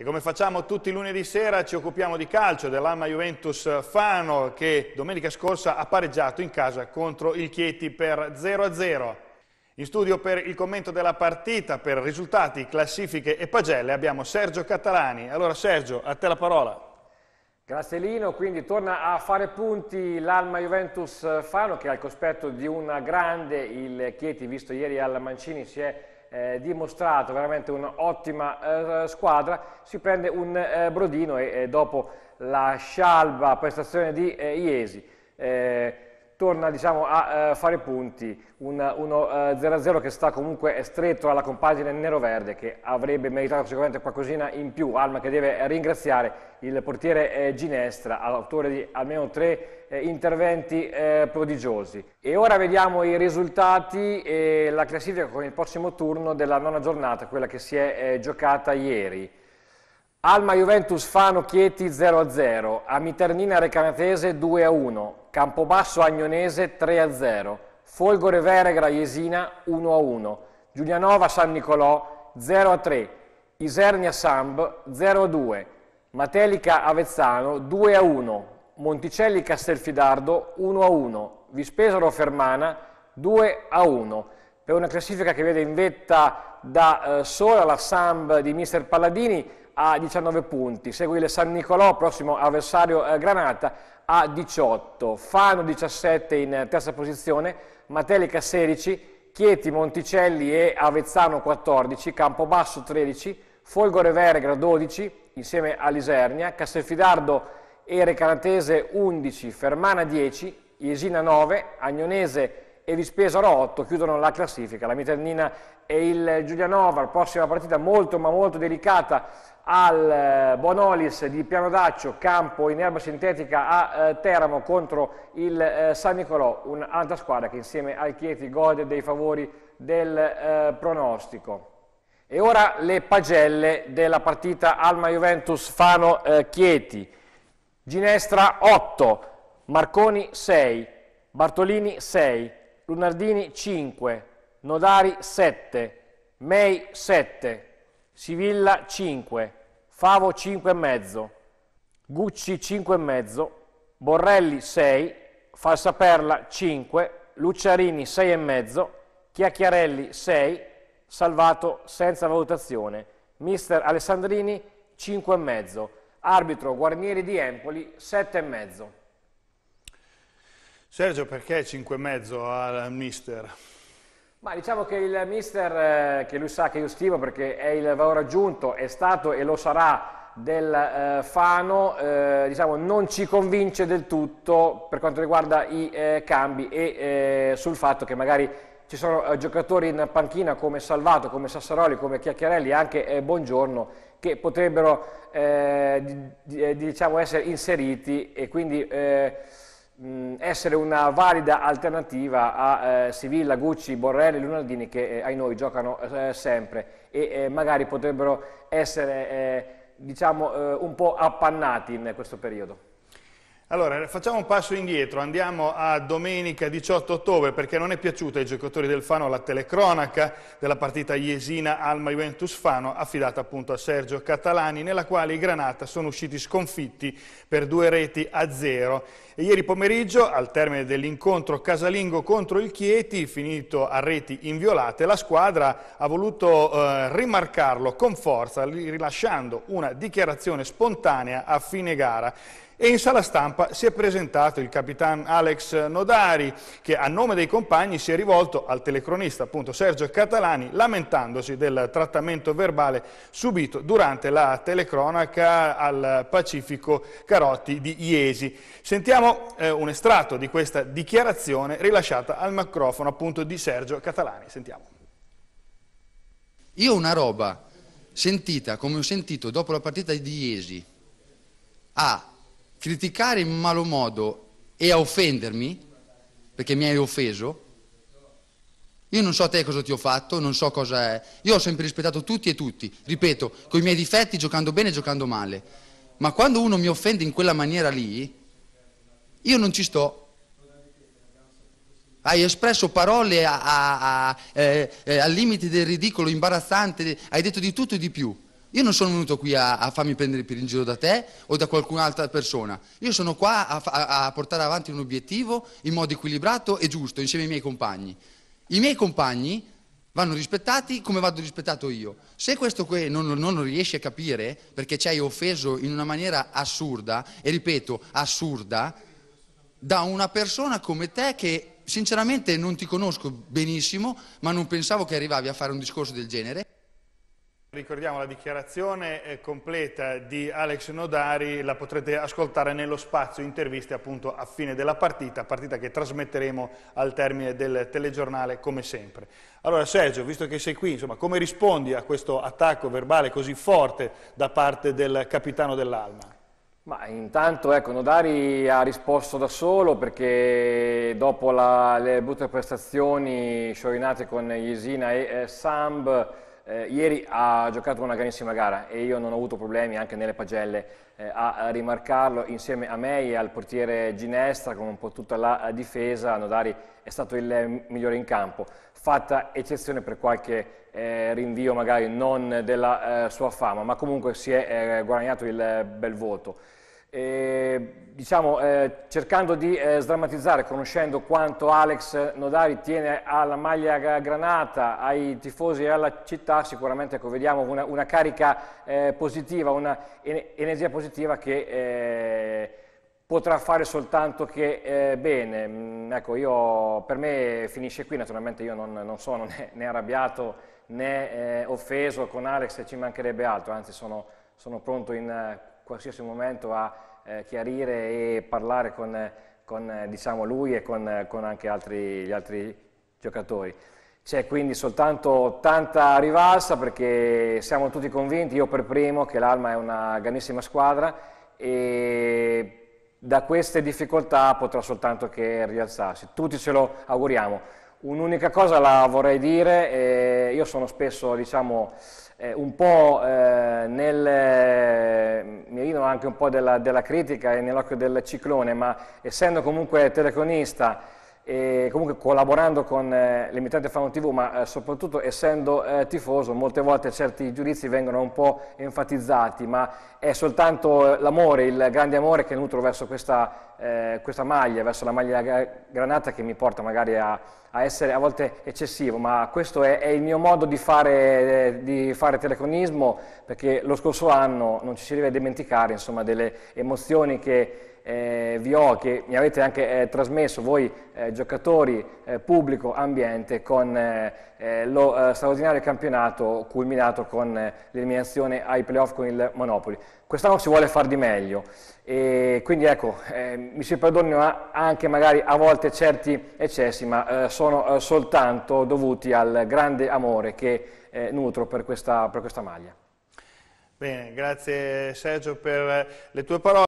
E come facciamo tutti i lunedì sera ci occupiamo di calcio dell'Alma Juventus Fano che domenica scorsa ha pareggiato in casa contro il Chieti per 0-0. In studio per il commento della partita, per risultati, classifiche e pagelle abbiamo Sergio Catalani. Allora Sergio, a te la parola. Grazie Lino, quindi torna a fare punti l'Alma Juventus Fano che al cospetto di una grande, il Chieti visto ieri alla Mancini si è eh, dimostrato veramente un'ottima eh, squadra, si prende un eh, Brodino e eh, dopo la scialba prestazione di eh, Iesi eh, torna diciamo, a eh, fare punti, Un, uno 0-0 eh, che sta comunque stretto alla compagine nero-verde che avrebbe meritato sicuramente qualcosina in più, Alma che deve ringraziare il portiere eh, Ginestra, autore di almeno tre eh, interventi eh, prodigiosi. E ora vediamo i risultati e la classifica con il prossimo turno della nona giornata, quella che si è eh, giocata ieri. Alma Juventus Fano Chieti 0-0, Amiternina Recanatese 2-1, Campobasso Agnonese 3-0, a Folgore Veregra Jesina 1-1, a Giulianova San Nicolò 0-3, a Isernia Samb 0-2, a Matelica Avezzano 2-1, a Monticelli Castelfidardo 1-1, a Vispesaro Fermana 2-1, a per una classifica che vede in vetta da eh, sola la Samb di mister Palladini a 19 punti, segue il San Nicolò, prossimo avversario eh, Granata, a 18, Fano 17 in eh, terza posizione, Matelica 16, Chieti, Monticelli e Avezzano 14, Campobasso 13, Folgore Vergra 12 insieme a Lisernia, Castelfidardo e Recanatese 11, Fermana 10, Iesina 9, Agnonese 10, e di Spesaro 8 chiudono la classifica. La Mitannina e il Giulianova, prossima partita molto ma molto delicata al eh, Bonolis di Piano Daccio, campo in erba sintetica a eh, Teramo contro il eh, San Nicolò, un'altra squadra che insieme al Chieti gode dei favori del eh, pronostico. E ora le pagelle della partita Alma Juventus Fano eh, Chieti. Ginestra 8, Marconi 6, Bartolini 6, Lunardini 5, Nodari 7, Mei 7, Sivilla 5, Favo 5,5, Gucci 5,5, Borrelli 6, Falsaperla 5, Lucciarini 6,5, Chiacchiarelli 6, Salvato senza valutazione, Mister Alessandrini 5,5, arbitro Guarnieri di Empoli 7,5. Sergio, perché 5,5 al mister? Ma diciamo che il mister, eh, che lui sa che io stimo perché è il valore aggiunto, è stato e lo sarà del eh, Fano, eh, diciamo non ci convince del tutto per quanto riguarda i eh, cambi e eh, sul fatto che magari ci sono giocatori in panchina come Salvato, come Sassaroli, come Chiacchiarelli e anche Buongiorno che potrebbero diciamo essere inseriti e quindi Mm, essere una valida alternativa a eh, Sivilla, Gucci, Borrelli e Lunaldini che eh, ai noi giocano eh, sempre e eh, magari potrebbero essere eh, diciamo, eh, un po' appannati in questo periodo. Allora, facciamo un passo indietro, andiamo a domenica 18 ottobre perché non è piaciuta ai giocatori del Fano la telecronaca della partita Iesina Alma Juventus Fano affidata appunto a Sergio Catalani nella quale i Granata sono usciti sconfitti per due reti a zero. E ieri pomeriggio, al termine dell'incontro casalingo contro il Chieti, finito a reti inviolate, la squadra ha voluto eh, rimarcarlo con forza rilasciando una dichiarazione spontanea a fine gara e in sala stampa si è presentato il capitano Alex Nodari, che a nome dei compagni si è rivolto al telecronista appunto, Sergio Catalani, lamentandosi del trattamento verbale subito durante la telecronaca al Pacifico Carotti di Iesi. Sentiamo eh, un estratto di questa dichiarazione rilasciata al microfono appunto, di Sergio Catalani. Sentiamo. Io una roba sentita come ho sentito dopo la partita di Iesi a criticare in malo modo e a offendermi, perché mi hai offeso, io non so te cosa ti ho fatto, non so cosa è. Io ho sempre rispettato tutti e tutti, ripeto, con i miei difetti, giocando bene e giocando male. Ma quando uno mi offende in quella maniera lì, io non ci sto. Hai espresso parole a, a, a, eh, eh, al limite del ridicolo, imbarazzante, hai detto di tutto e di più. Io non sono venuto qui a, a, farmi prendere per in giro da te o da qualcun'altra persona. Io sono qua a, a, a, portare avanti un obiettivo in modo equilibrato e giusto insieme ai miei compagni. I miei compagni vanno rispettati come vado rispettato io. Se questo qui non, non riesci a capire perché ci hai offeso in una maniera assurda, e ripeto, assurda, da una persona come te che sinceramente non ti conosco benissimo, ma non pensavo che arrivavi a fare un discorso del genere. Ricordiamo la dichiarazione eh, completa di Alex Nodari, la potrete ascoltare nello spazio interviste appunto a fine della partita, partita che trasmetteremo al termine del telegiornale come sempre. Allora Sergio, visto che sei qui, insomma, come rispondi a questo attacco verbale così forte da parte del capitano dell'Alma? Ma intanto ecco, Nodari ha risposto da solo perché dopo la, le brutte prestazioni sciorinate con Yesina e eh, Samb eh, ieri ha giocato una grandissima gara e io non ho avuto problemi anche nelle pagelle eh, a, rimarcarlo insieme a me e al portiere Ginestra con un po' tutta la eh, difesa, Nodari è stato il eh, migliore in campo, fatta eccezione per qualche eh, rinvio magari non della eh, sua fama, ma comunque si è guadagnato il bel voto. E, eh, diciamo, eh, cercando di eh, sdrammatizzare, conoscendo quanto Alex Nodari tiene alla maglia granata, ai tifosi e alla città, sicuramente ecco, vediamo una, una carica eh, positiva, un'energia energia positiva che eh, potrà fare soltanto che eh, bene. Mm, ecco, io, per me finisce qui, naturalmente io non, non sono né, né, arrabbiato né eh, offeso con Alex, ci mancherebbe altro, anzi sono, sono pronto in qualsiasi momento a eh, chiarire e parlare con, con eh, diciamo, lui e con, con anche altri, gli altri giocatori. C'è quindi soltanto tanta rivalsa perché siamo tutti convinti, io per primo, che l'Alma è una grandissima squadra e da queste difficoltà potrà soltanto che rialzarsi. Tutti ce lo auguriamo. Un'unica cosa la vorrei dire, eh, io sono spesso diciamo, eh, un po' eh, nel anche un po' della, della critica e nell'occhio del ciclone, ma essendo comunque telecronista e comunque collaborando con eh, l'emittente Fano TV, ma eh, soprattutto essendo eh, tifoso, molte volte certi giudizi vengono un po' enfatizzati, ma è soltanto eh, l'amore, il grande amore che nutro verso questa, eh, questa maglia, verso la maglia granata che mi porta magari a, a essere a volte eccessivo, ma questo è, è il mio modo di fare, eh, di fare, teleconismo, perché lo scorso anno non ci si deve dimenticare insomma, delle emozioni che eh, vi ho, che mi avete anche eh, trasmesso voi eh, giocatori, eh, pubblico, ambiente, con eh, lo straordinario campionato culminato con l'eliminazione ai playoff con il Monopoli. Quest'anno si vuole far di meglio e quindi ecco, eh, mi si perdonano anche magari a volte certi eccessi, ma eh, sono eh, soltanto dovuti al grande amore che eh, nutro per questa, per questa maglia. Bene, grazie Sergio per le tue parole.